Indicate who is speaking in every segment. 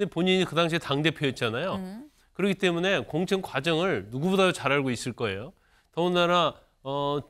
Speaker 1: 근데 본인이 그 당시에 당 대표였잖아요. 음. 그렇기 때문에 공천 과정을 누구보다 잘 알고 있을 거예요. 더군다나 어,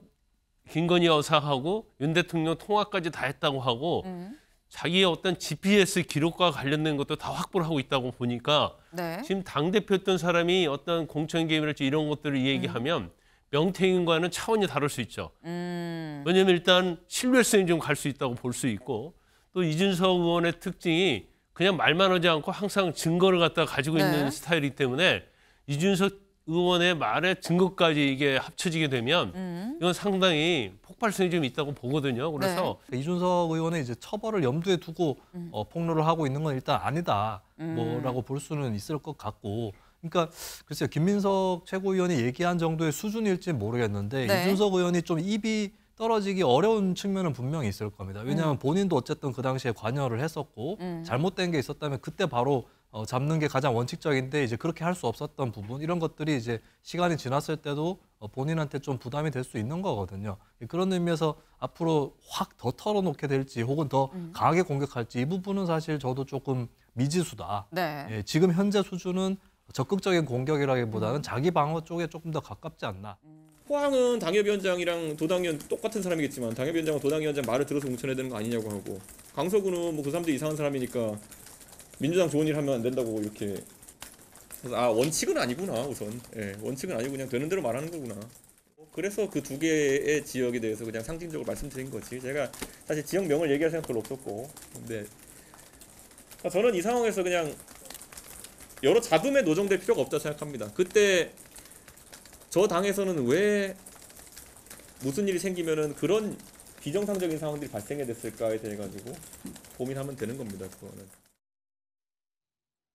Speaker 1: 김건희 여사하고 윤 대통령 통화까지 다 했다고 하고 음. 자기의 어떤 GPS 기록과 관련된 것도 다 확보를 하고 있다고 보니까 네. 지금 당 대표였던 사람이 어떤 공천 게임이랄지 이런 것들을 얘기하면 음. 명태인과는 차원이 다를 수 있죠. 음. 왜냐하면 일단 신뢰성이 좀 갈 수 있다고 볼 수 있고 또 이준석 의원의 특징이 그냥 말만 하지 않고 항상 증거를 갖다 가지고 네. 있는 스타일이기 때문에 이준석 의원의 말에 증거까지 이게 합쳐지게 되면 음. 이건 상당히 폭발성이 좀 있다고 보거든요. 그래서 네.
Speaker 2: 그러니까 이준석 의원의 이제 처벌을 염두에 두고 음. 어, 폭로를 하고 있는 건 일단 아니다 음. 뭐라고 볼 수는 있을 것 같고 그러니까 글쎄요 김민석 최고위원이 얘기한 정도의 수준일지 모르겠는데 네. 이준석 의원이 좀 입이 떨어지기 어려운 측면은 분명히 있을 겁니다. 왜냐하면 음. 본인도 어쨌든 그 당시에 관여를 했었고 음. 잘못된 게 있었다면 그때 바로 어, 잡는 게 가장 원칙적인데 이제 그렇게 할 수 없었던 부분 이런 것들이 이제 시간이 지났을 때도 어, 본인한테 좀 부담이 될 수 있는 거거든요. 그런 의미에서 앞으로 확 더 털어놓게 될지 혹은 더 음. 강하게 공격할지 이 부분은 사실 저도 조금 미지수다. 네. 예, 지금 현재 수준은 적극적인 공격이라기보다는 음. 자기 방어 쪽에 조금 더 가깝지 않나. 음.
Speaker 1: 호항은 당협위원장이랑 도당위원 똑같은 사람이겠지만 당협위원장은 도당위원장 말을 들어서 공천해야 되는 거 아니냐고 하고 강서구는 뭐그사람들 이상한 이 사람이니까 민주당 좋은 일 하면 안 된다고 이렇게 그래서 아 원칙은 아니구나 우선 예, 원칙은 아니고 그냥 되는 대로 말하는 거구나 그래서 그 두 개의 지역에 대해서 그냥 상징적으로 말씀드린 거지 제가 사실 지역명을 얘기할 생각 별로 없었고 근데 저는 이 상황에서 그냥 여러 잡음에 노정될 필요가 없다 생각합니다 그때 저 당에서는 왜 무슨 일이 생기면은 그런 비정상적인 상황들이 발생해 됐을까에 대해 가지고 고민하면 되는 겁니다. 그거는.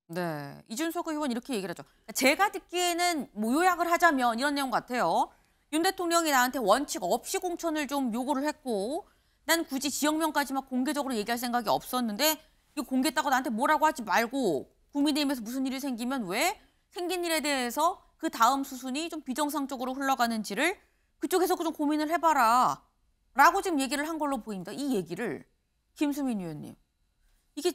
Speaker 3: 네, 이준석 의원 이렇게 얘기를 하죠. 제가 듣기에는 뭐 요약을 하자면 이런 내용 같아요. 윤 대통령이 나한테 원칙 없이 공천을 좀 요구를 했고 난 굳이 지역명까지 막 공개적으로 얘기할 생각이 없었는데 이 공개했다고 나한테 뭐라고 하지 말고 국민의힘에서 무슨 일이 생기면 왜 생긴 일에 대해서 그 다음 수순이 좀 비정상적으로 흘러가는지를 그쪽에서 좀 고민을 해봐라. 라고 지금 얘기를 한 걸로 보입니다. 이 얘기를 김수민 의원님. 이게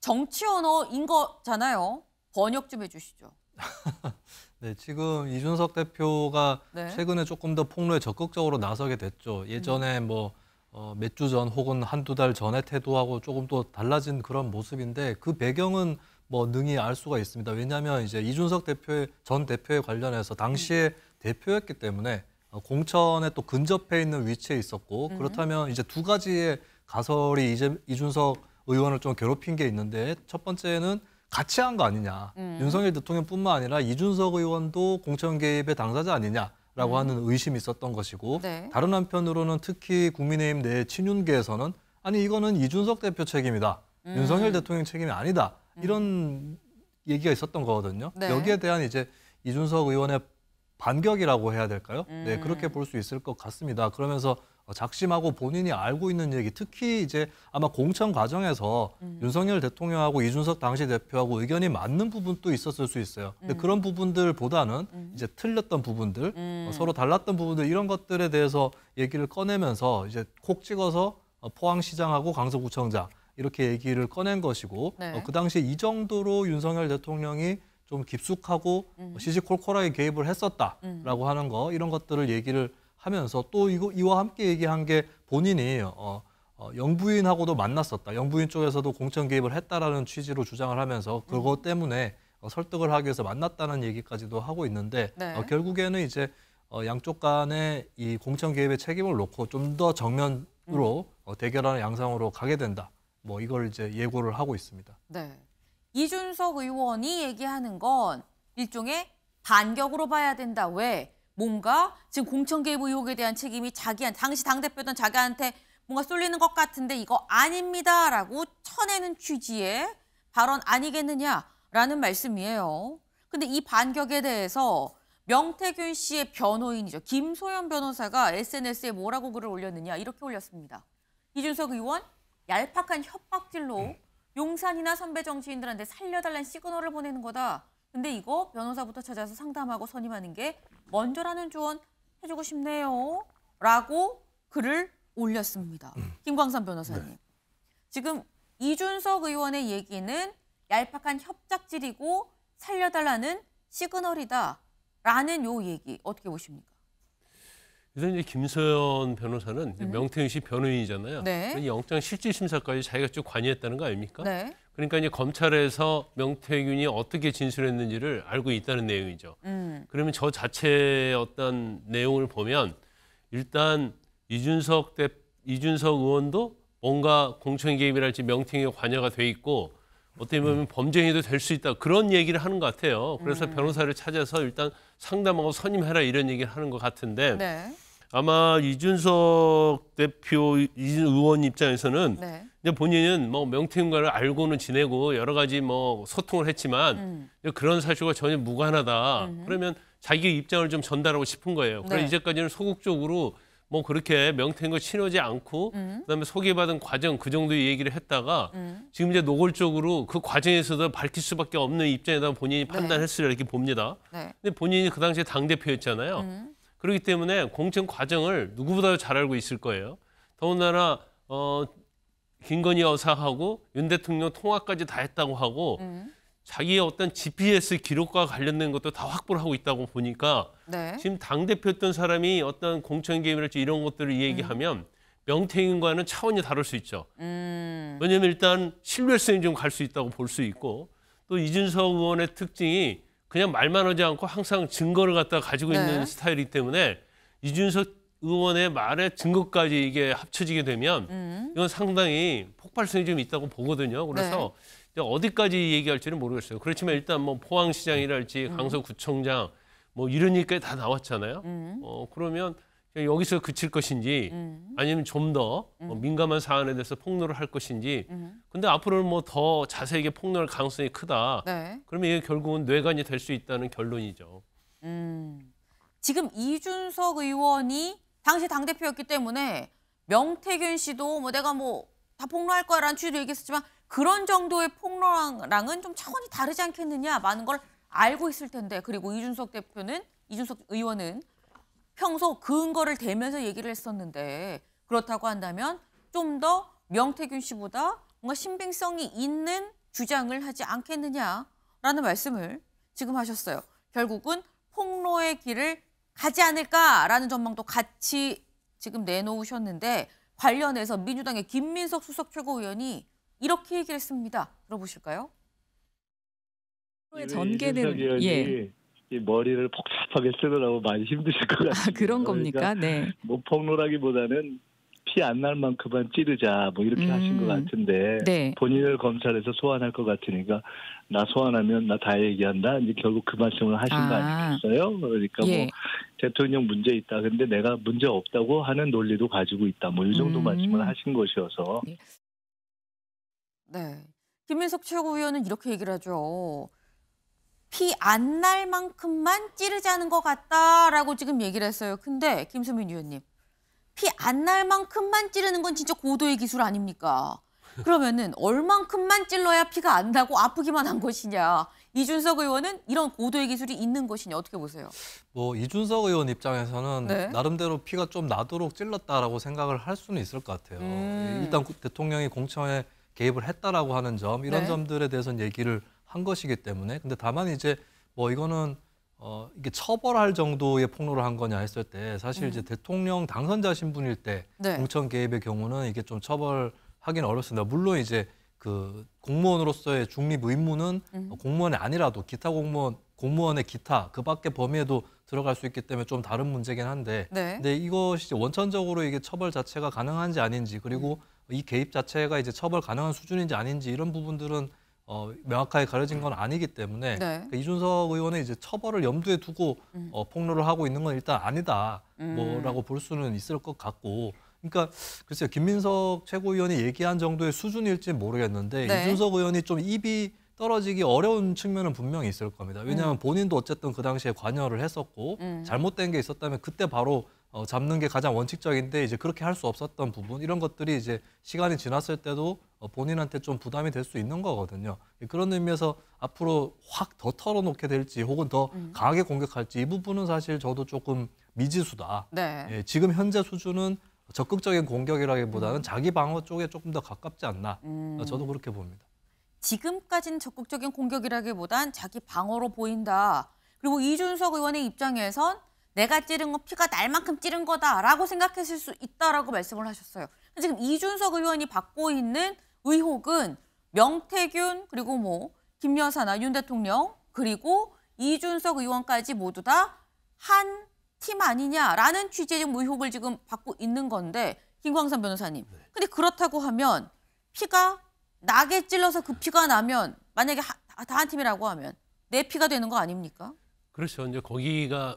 Speaker 3: 정치 언어인 거잖아요. 번역 좀 해주시죠.
Speaker 2: 네, 지금 이준석 대표가 네. 최근에 조금 더 폭로에 적극적으로 나서게 됐죠. 예전에 음. 뭐 어, 몇주 전 혹은 한두 달 전의 태도하고 조금 또 달라진 그런 모습인데 그 배경은 뭐 능히 알 수가 있습니다. 왜냐하면 이제 이준석 대표의 전 대표에 관련해서 당시에 대표였기 때문에 공천에 또 근접해 있는 위치에 있었고 음. 그렇다면 이제 두 가지의 가설이 이제 이준석 의원을 좀 괴롭힌 게 있는데 첫 번째는 같이 한 거 아니냐 음. 윤석열 대통령뿐만 아니라 이준석 의원도 공천 개입의 당사자 아니냐. 라고 음. 하는 의심이 있었던 것이고 네. 다른 한편으로는 특히 국민의힘 내 친윤계에서는 아니 이거는 이준석 대표 책임이다. 음. 윤석열 대통령 책임이 아니다. 음. 이런 얘기가 있었던 거거든요. 네. 여기에 대한 이제 이준석 의원의 반격이라고 해야 될까요? 네, 음. 네, 그렇게 볼 수 있을 것 같습니다. 그러면서 작심하고 본인이 알고 있는 얘기, 특히 이제 아마 공천 과정에서 음. 윤석열 대통령하고 이준석 당시 대표하고 의견이 맞는 부분도 있었을 수 있어요. 근데 음. 그런 부분들보다는 음. 이제 틀렸던 부분들, 음. 어, 서로 달랐던 부분들 이런 것들에 대해서 얘기를 꺼내면서 이제 콕 찍어서 어, 포항시장하고 강서구청장 이렇게 얘기를 꺼낸 것이고 네. 어, 그 당시 이 정도로 윤석열 대통령이 좀 깊숙하고 음. 어, 시시콜콜하게 개입을 했었다라고 음. 하는 거 이런 것들을 얘기를 하면서 또 이거 이와 함께 얘기한 게 본인이 어, 어 영부인하고도 만났었다. 영부인 쪽에서도 공천 개입을 했다라는 취지로 주장을 하면서 음. 그것 때문에 어, 설득을 하기 위해서 만났다는 얘기까지도 하고 있는데 네. 어, 결국에는 이제 어, 양쪽 간에이 공천 개입의 책임을 놓고 좀 더 정면으로 음. 어, 대결하는 양상으로 가게 된다. 뭐 이걸 이제 예고를 하고 있습니다.
Speaker 3: 네. 이준석 의원이 얘기하는 건 일종의 반격으로 봐야 된다. 왜? 뭔가 지금 공천 개입 의혹에 대한 책임이 자기한 당시 당 대표던 자기한테 뭔가 쏠리는 것 같은데 이거 아닙니다라고 쳐내는 취지의 발언 아니겠느냐라는 말씀이에요. 근데 이 반격에 대해서 명태균 씨의 변호인이죠. 김소연 변호사가 SNS에 뭐라고 글을 올렸느냐 이렇게 올렸습니다. 이준석 의원 얄팍한 협박질로 음. 용산이나 선배 정치인들한테 살려달라는 시그널을 보내는 거다. 근데 이거 변호사부터 찾아서 상담하고 선임하는 게 먼저라는 조언 해주고 싶네요. 라고 글을 올렸습니다. 음. 김광삼 변호사님. 네. 지금 이준석 의원의 얘기는 얄팍한 협작질이고 살려달라는 시그널이다. 라는 요 얘기 어떻게 보십니까?
Speaker 1: 일단 이제 김소연 변호사는 이 음. 명태윤 씨 변호인이잖아요. 네. 영장 실질 심사까지 자기가 쭉 관여했다는 거 아닙니까? 네. 그러니까 이제 검찰에서 명태윤이 어떻게 진술했는지를 알고 있다는 내용이죠. 음. 그러면 저 자체의 어떤 내용을 보면 일단 이준석 대 이준석 의원도 뭔가 공천 개입이랄지 명태윤에 관여가 돼 있고 어떻게 보면 음. 범죄행위도 될 수 있다 그런 얘기를 하는 것 같아요. 그래서 음. 변호사를 찾아서 일단 상담하고 선임해라 이런 얘기를 하는 것 같은데 네. 아마 이준석 대표 의원 입장에서는 네. 이제 본인은 뭐명태인과를 알고는 지내고 여러 가지 뭐 소통을 했지만 음. 그런 사실과 전혀 무관하다. 음. 그러면 자기 입장을 좀 전달하고 싶은 거예요. 그래서 네. 이제까지는 소극적으로 뭐 그렇게 명태인과 친하지 않고 음. 그다음에 소개받은 과정 그 정도의 얘기를 했다가 음. 지금 이제 노골적으로 그 과정에서도 밝힐 수밖에 없는 입장에다 본인이 네. 판단했으리라 네. 이렇게 봅니다. 네. 근데 본인이 그 당시에 당 대표였잖아요. 음. 그렇기 때문에 공천 과정을 누구보다 도잘 알고 있을 거예요. 더군다나 어, 김건희 여사하고 윤 대통령 통화까지 다 했다고 하고 음. 자기의 어떤 GPS 기록과 관련된 것도 다 확보를 하고 있다고 보니까 네. 지금 당 대표였던 사람이 어떤 공천 개입이랄지 이런 것들을 얘기하면 음. 명태인과는 차원이 다를 수 있죠. 음. 왜냐하면 일단 신뢰성이 좀 갈 수 있다고 볼 수 있고 또 이준석 의원의 특징이 그냥 말만 하지 않고 항상 증거를 갖다 가지고 있는 네. 스타일이기 때문에 이준석 의원의 말에 증거까지 이게 합쳐지게 되면 음. 이건 상당히 폭발성이 좀 있다고 보거든요. 그래서 네. 어디까지 얘기할지는 모르겠어요. 그렇지만 일단 뭐 포항시장이랄지 음. 강서구청장 뭐 이런 얘기까지 다 나왔잖아요. 음. 어, 그러면 여기서 그칠 것인지 음. 아니면 좀더 음. 뭐 민감한 사안에 대해서 폭로를 할 것인지 음. 근데 앞으로는 뭐 더 자세하게 폭로할 가능성이 크다 네. 그러면 이게 결국은 뇌관이 될 수 있다는 결론이죠
Speaker 3: 음. 지금 이준석 의원이 당시 당대표였기 때문에 명태균 씨도 뭐 내가 뭐 다 폭로할 거야라는 취지로 얘기했었지만 그런 정도의 폭로랑은 좀 차원이 다르지 않겠느냐 많은 걸 알고 있을 텐데 그리고 이준석 대표는 이준석 의원은 평소 근거를 대면서 얘기를 했었는데 그렇다고 한다면 좀 더 명태균 씨보다 뭔가 신빙성이 있는 주장을 하지 않겠느냐라는 말씀을 지금 하셨어요. 결국은 폭로의 길을 가지 않을까라는 전망도 같이 지금 내놓으셨는데 관련해서 민주당의 김민석 수석 최고위원이 이렇게 얘기를 했습니다. 들어보실까요? 전개된 예.
Speaker 2: 이 머리를 복잡하게 쓰느라고 많이 힘드실 것 같아요. 아, 그런 그러니까 겁니까? 그러니까 네. 뭐 폭로라기보다는 피 안 날 만큼만 찌르자 뭐 이렇게 음, 하신 것 같은데 네. 본인을 검찰에서 소환할 것 같으니까 나 소환하면 나 다 얘기한다 이제 결국 그 말씀을 하신 아, 거 아니겠어요? 그러니까 뭐 예. 뭐 대통령 문제 있다 근데 내가 문제 없다고 하는 논리도 가지고 있다 뭐 이 정도 음. 말씀을 하신 것이어서 예.
Speaker 3: 네 김민석 최고위원은 이렇게 얘기를 하죠. 피안날 만큼만 찌르자는 것 같다라고 지금 얘기를 했어요. 근데 김수민 위원님, 피 안 날 만큼만 찌르는 건 진짜 고도의 기술 아닙니까? 그러면은 얼만큼만 찔러야 피가 안 나고 아프기만 한 것이냐. 이준석 의원은 이런 고도의 기술이 있는 것이냐 어떻게 보세요?
Speaker 2: 뭐 이준석 의원 입장에서는 네. 나름대로 피가 좀 나도록 찔렀다라고 생각을 할 수는 있을 것 같아요. 음. 일단 대통령이 공천에 개입을 했다라고 하는 점 이런 네. 점들에 대해서는 얘기를 한 것이기 때문에 근데 다만 이제 뭐 이거는 어 이게 처벌할 정도의 폭로를 한 거냐 했을 때 사실 이제 음. 대통령 당선자 신분일 때 네. 공천 개입의 경우는 이게 좀 처벌하기는 어렵습니다. 물론 이제 그 공무원으로서의 중립 의무는 음. 뭐 공무원이 아니라도 기타 공무원 공무원의 기타 그밖의 범위에도 들어갈 수 있기 때문에 좀 다른 문제긴 한데 네. 근데 이것이 원천적으로 이게 처벌 자체가 가능한지 아닌지 그리고 음. 이 개입 자체가 이제 처벌 가능한 수준인지 아닌지 이런 부분들은 어, 명확하게 가려진 건 아니기 때문에 네. 그러니까 이준석 의원의 이제 처벌을 염두에 두고 음. 어, 폭로를 하고 있는 건 일단 아니다 음. 뭐라고 볼 수는 있을 것 같고 그러니까 글쎄요 김민석 최고위원이 얘기한 정도의 수준일지 모르겠는데 네. 이준석 의원이 좀 입이 떨어지기 어려운 측면은 분명히 있을 겁니다. 왜냐하면 음. 본인도 어쨌든 그 당시에 관여를 했었고 음. 잘못된 게 있었다면 그때 바로 어, 잡는 게 가장 원칙적인데 이제 그렇게 할 수 없었던 부분 이런 것들이 이제 시간이 지났을 때도 어, 본인한테 좀 부담이 될 수 있는 거거든요. 그런 의미에서 앞으로 확 더 털어놓게 될지 혹은 더 음. 강하게 공격할지 이 부분은 사실 저도 조금 미지수다. 네. 예, 지금 현재 수준은 적극적인 공격이라기보다는 음. 자기 방어 쪽에 조금 더 가깝지 않나. 음. 어, 저도 그렇게 봅니다.
Speaker 3: 지금까지는 적극적인 공격이라기보단 자기 방어로 보인다. 그리고 이준석 의원의 입장에선 내가 찌른 거 피가 날 만큼 찌른 거다라고 생각했을 수 있다라고 말씀을 하셨어요. 지금 이준석 의원이 받고 있는 의혹은 명태균 그리고 뭐 김여사나 윤 대통령 그리고 이준석 의원까지 모두 다 한 팀 아니냐라는 취지의 의혹을 지금 받고 있는 건데 김광선 변호사님. 네. 근데 그렇다고 하면 피가 나게 찔러서 그 피가 나면 만약에 다 한 팀이라고 하면 내 피가 되는 거 아닙니까?
Speaker 1: 그렇죠. 이제 거기가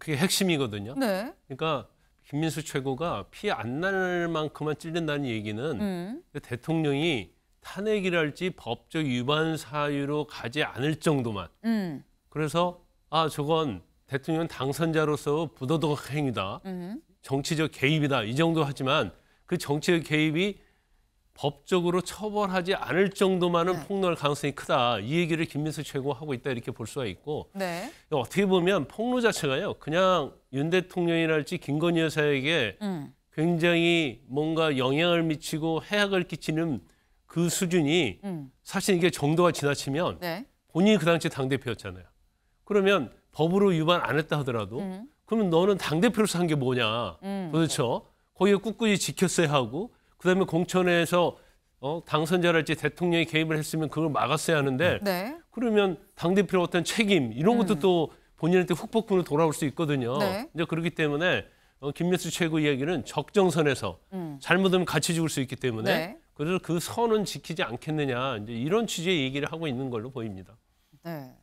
Speaker 1: 그게 핵심이거든요. 네. 그러니까 김민수 최고가 피 안 날 만큼만 찔린다는 얘기는 음. 대통령이 탄핵이랄지 법적 위반 사유로 가지 않을 정도만. 음. 그래서 아 저건 대통령 당선자로서 부도덕 행위다. 음. 정치적 개입이다. 이 정도 하지만 그 정치적 개입이 법적으로 처벌하지 않을 정도만은 네. 폭로할 가능성이 크다. 이 얘기를 김민수 최고 하고 있다 이렇게 볼 수가 있고 네. 어떻게 보면 폭로 자체가요. 그냥 윤 대통령이랄지 김건희 여사에게 음. 굉장히 뭔가 영향을 미치고 해악을 끼치는 그 수준이 음. 사실 이게 정도가 지나치면 네. 본인이 그 당시 당 대표였잖아요. 그러면 법으로 위반 안 했다 하더라도 음. 그러면 너는 당 대표로서 한 게 뭐냐 음. 도대체 거기에 꿋꿋이 지켰어야 하고 그다음에 공천에서 어, 당선자랄지 대통령이 개입을 했으면 그걸 막았어야 하는데 음. 네. 그러면 당 대표의 어떤 책임 이런 것도 음. 또 본인한테 훅폭풍으로 돌아올 수 있거든요. 네. 이제 그렇기 때문에 어, 김민수 최고 이야기는 적정선에서 음. 잘못하면 같이 죽을 수 있기 때문에 네. 그래서 그 선은 지키지 않겠느냐 이제 이런 취지의 얘기를 하고 있는 걸로 보입니다.
Speaker 3: 네.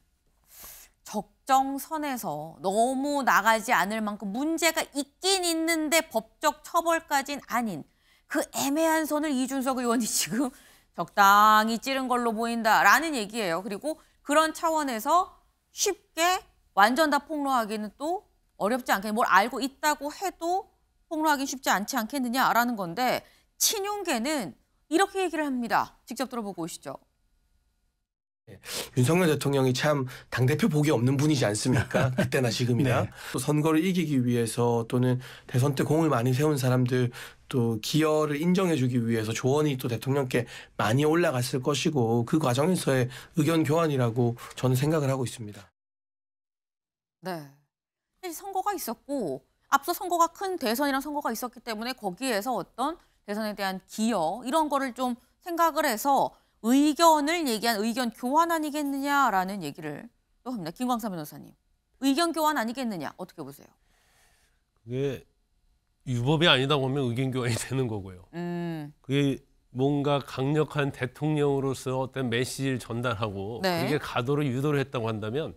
Speaker 3: 적정선에서 너무 나가지 않을 만큼 문제가 있긴 있는데 법적 처벌까지는 아닌 그 애매한 선을 이준석 의원이 지금 적당히 찌른 걸로 보인다라는 얘기예요. 그리고 그런 차원에서 쉽게 완전 다 폭로하기는 또 어렵지 않겠뭘 알고 있다고 해도 폭로하기 쉽지 않지 않겠느냐라는 건데 친윤계는 이렇게 얘기를 합니다. 직접 들어보고 오시죠.
Speaker 2: 윤석열 대통령이 참 당대표 복이 없는 분이지 않습니까? 그때나 지금이나. 네. 또 선거를 이기기
Speaker 1: 위해서 또는 대선 때 공을 많이 세운 사람들 또 기여를 인정해주기 위해서 조언이 또 대통령께 많이 올라갔을 것이고 그 과정에서의 의견 교환이라고
Speaker 2: 저는 생각을 하고 있습니다.
Speaker 3: 네. 선거가 있었고 앞서 선거가 큰 대선이랑 선거가 있었기 때문에 거기에서 어떤 대선에 대한 기여 이런 거를 좀 생각을 해서 의견을 얘기한 의견 교환 아니겠느냐라는 얘기를 또 합니다. 김광삼 변호사님. 의견 교환 아니겠느냐 어떻게 보세요?
Speaker 1: 그게 유법이 아니다 보면 의견 교환이 되는 거고요.
Speaker 3: 음.
Speaker 1: 그게 뭔가 강력한 대통령으로서 어떤 메시지를 전달하고 네. 그게 가도를 유도를 했다고 한다면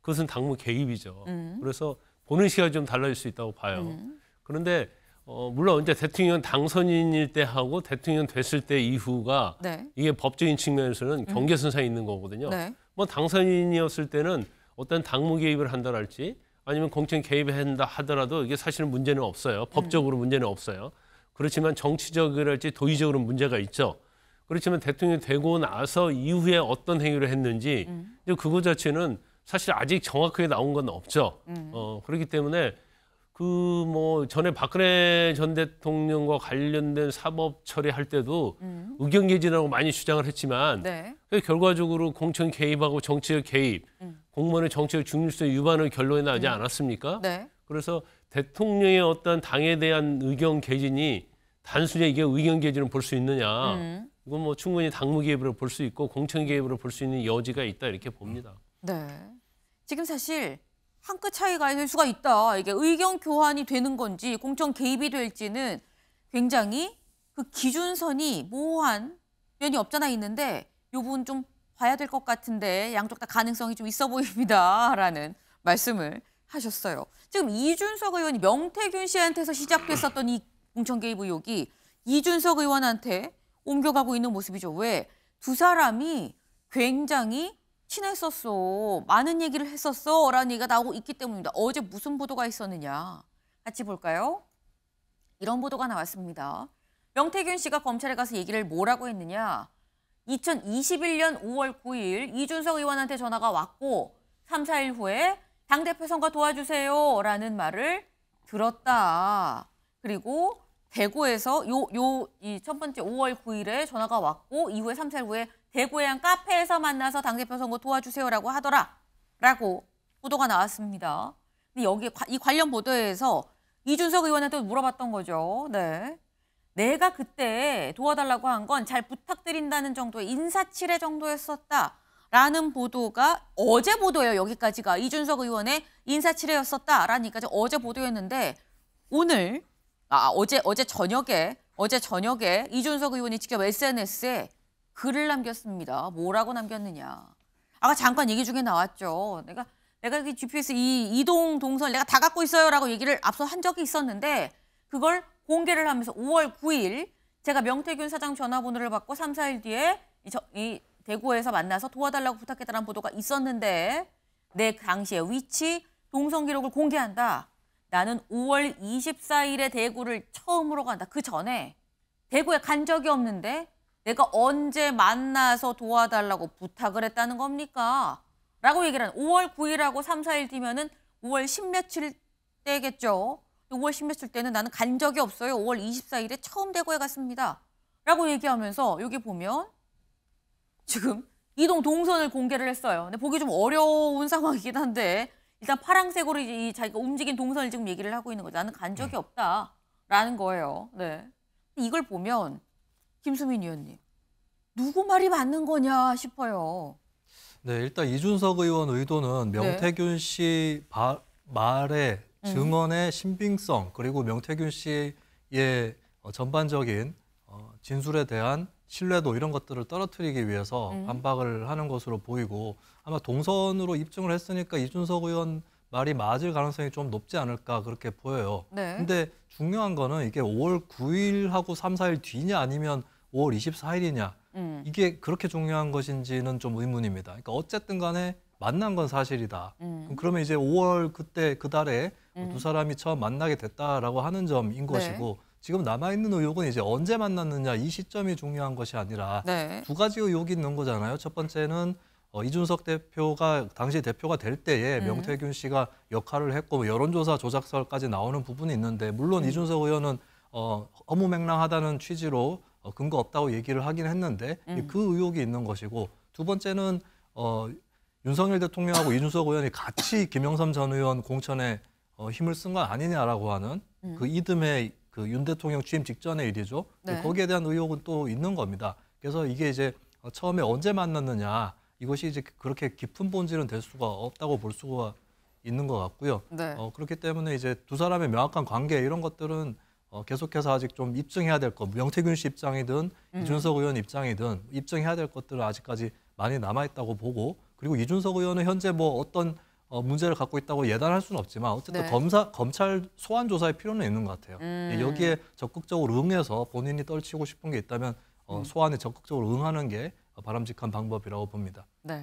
Speaker 1: 그것은 당무 개입이죠. 음. 그래서 보는 시각이 좀 달라질 수 있다고 봐요. 음. 그런데 어, 물론 이제 대통령 당선인일 때 하고 대통령 됐을 때 이후가 네. 이게 법적인 측면에서는 음. 경계선상에 있는 거거든요. 네. 뭐 당선인이었을 때는 어떤 당무 개입을 한다랄지 아니면 공천 개입을 한다 하더라도 이게 사실은 문제는 없어요. 음. 법적으로 음. 문제는 없어요. 그렇지만 정치적이랄지 도의적으로 문제가 있죠. 그렇지만 대통령이 되고 나서 이후에 어떤 행위를 했는지 음. 그거 자체는 사실 아직 정확하게 나온 건 없죠. 음. 어, 그렇기 때문에 그뭐 전에 박근혜 전 대통령과 관련된 사법 처리할 때도 음. 의견 개진하고 많이 주장을 했지만 네. 그 결과적으로 공천 개입하고 정치적 개입, 음. 공무원의 정치적 중립성 위반을 결론이 나지 음. 않았습니까? 네. 그래서 대통령의 어떤 당에 대한 의견 개진이 단순히 이게 의견 개진을 볼 수 있느냐? 음. 이건 뭐 충분히 당무 개입으로 볼 수 있고 공천 개입으로 볼 수 있는 여지가 있다 이렇게 봅니다.
Speaker 3: 네. 지금 사실 한끗 차이가 될 수가 있다. 이게 의견 교환이 되는 건지 공청 개입이 될지는 굉장히 그 기준선이 모호한 면이 없잖아 있는데 이 부분 좀 봐야 될 것 같은데 양쪽 다 가능성이 좀 있어 보입니다라는 말씀을 하셨어요. 지금 이준석 의원이 명태균 씨한테서 시작됐었던 이 공천 개입 의혹이 이준석 의원한테 옮겨가고 있는 모습이죠. 왜? 두 사람이 굉장히 친했었어. 많은 얘기를 했었어. 라는 얘기가 나오고 있기 때문입니다. 어제 무슨 보도가 있었느냐. 같이 볼까요? 이런 보도가 나왔습니다. 명태균 씨가 검찰에 가서 얘기를 뭐라고 했느냐. 2021년 5월 9일 이준석 의원한테 전화가 왔고 3, 4일 후에 당대표 선거 도와주세요. 라는 말을 들었다. 그리고 대구에서 요, 요, 이첫 번째 5월 9일에 전화가 왔고 이후에 3, 4일 후에 대구의 한 카페에서 만나서 당대표 선거 도와주세요라고 하더라. 라고 보도가 나왔습니다. 근데 여기 이 관련 보도에서 이준석 의원한테 물어봤던 거죠. 네. 내가 그때 도와달라고 한 건 잘 부탁드린다는 정도의 인사치레 정도였었다. 라는 보도가 어제 보도예요. 여기까지가 이준석 의원의 인사치레였었다라니까 어제 보도였는데 오늘 아 어제 어제 저녁에 어제 저녁에 이준석 의원이 직접 SNS에 글을 남겼습니다. 뭐라고 남겼느냐. 아까 잠깐 얘기 중에 나왔죠. 내가 내가 이 GPS 이 이동 동선 내가 다 갖고 있어요라고 얘기를 앞서 한 적이 있었는데 그걸 공개를 하면서 5월 9일 제가 명태균 사장 전화번호를 받고 3, 4일 뒤에 이, 저, 이 대구에서 만나서 도와달라고 부탁했다는 보도가 있었는데 내 당시의 위치, 동선 기록을 공개한다. 나는 5월 24일에 대구를 처음으로 간다. 그 전에 대구에 간 적이 없는데 내가 언제 만나서 도와달라고 부탁을 했다는 겁니까? 라고 얘기를 하는 5월 9일하고 3, 4일 뒤면은 5월 10며칠 때겠죠. 5월 10며칠 때는 나는 간 적이 없어요. 5월 24일에 처음 대구에 갔습니다. 라고 얘기하면서 여기 보면 지금 이동 동선을 공개를 했어요. 근데 보기 좀 어려운 상황이긴 한데 일단 파랑색으로 이 자기가 움직인 동선을 지금 얘기를 하고 있는 거죠. 나는 간 적이 네. 없다라는 거예요. 네. 이걸 보면 김수민 의원님. 누구 말이 맞는 거냐 싶어요.
Speaker 2: 네, 일단 이준석 의원 의도는 네. 명태균 씨 바, 말에 음. 증언의 신빙성 그리고 명태균 씨의 어, 전반적인 어, 진술에 대한 신뢰도 이런 것들을 떨어뜨리기 위해서 음. 반박을 하는 것으로 보이고 아마 동선으로 입증을 했으니까 이준석 의원 말이 맞을 가능성이 좀 높지 않을까 그렇게 보여요. 네. 근데 중요한 거는 이게 5월 9일하고 3, 4일 뒤냐 아니면 5월 24일이냐 음. 이게 그렇게 중요한 것인지는 좀 의문입니다. 그러니까 어쨌든 간에 만난 건 사실이다. 음. 그러면 이제 5월 그때 그 달에 뭐 음. 두 사람이 처음 만나게 됐다라고 하는 점인 네. 것이고 네. 지금 남아 있는 의혹은 이제 언제 만났느냐 이 시점이 중요한 것이 아니라 네. 두 가지 의혹이 있는 거잖아요. 첫 번째는 어, 이준석 대표가 당시 대표가 될 때에 음. 명태균 씨가 역할을 했고 뭐 여론조사 조작설까지 나오는 부분이 있는데 물론 음. 이준석 의원은 어, 허무맹랑하다는 취지로 어, 근거 없다고 얘기를 하긴 했는데 음. 그 의혹이 있는 것이고 두 번째는 어, 윤석열 대통령하고 이준석 의원이 같이 김영삼 전 의원 공천에 어, 힘을 쓴 건 아니냐라고 하는 음. 그 이듬해 그윤 대통령 취임 직전의 일이죠. 예, 네. 거기에 대한 의혹은 또 있는 겁니다. 그래서 이게 이제 어, 처음에 언제 만났느냐 이것이 이제 그렇게 깊은 본질은 될 수가 없다고 볼 수가 있는 것 같고요. 네. 어, 그렇기 때문에 이제 두 사람의 명확한 관계 이런 것들은 어, 계속해서 아직 좀 입증해야 될 것, 명태균 씨 입장이든 음. 이준석 의원 입장이든 입증해야 될것들은 아직까지 많이 남아 있다고 보고 그리고 이준석 의원은 현재 뭐 어떤 어, 문제를 갖고 있다고 예단할 수는 없지만 어쨌든 네. 검사 검찰 소환 조사의 필요는 있는 것 같아요. 음. 여기에 적극적으로 응해서 본인이 떨치고 싶은 게 있다면 어, 음. 소환에 적극적으로 응하는 게 바람직한 방법이라고 봅니다.
Speaker 3: 네.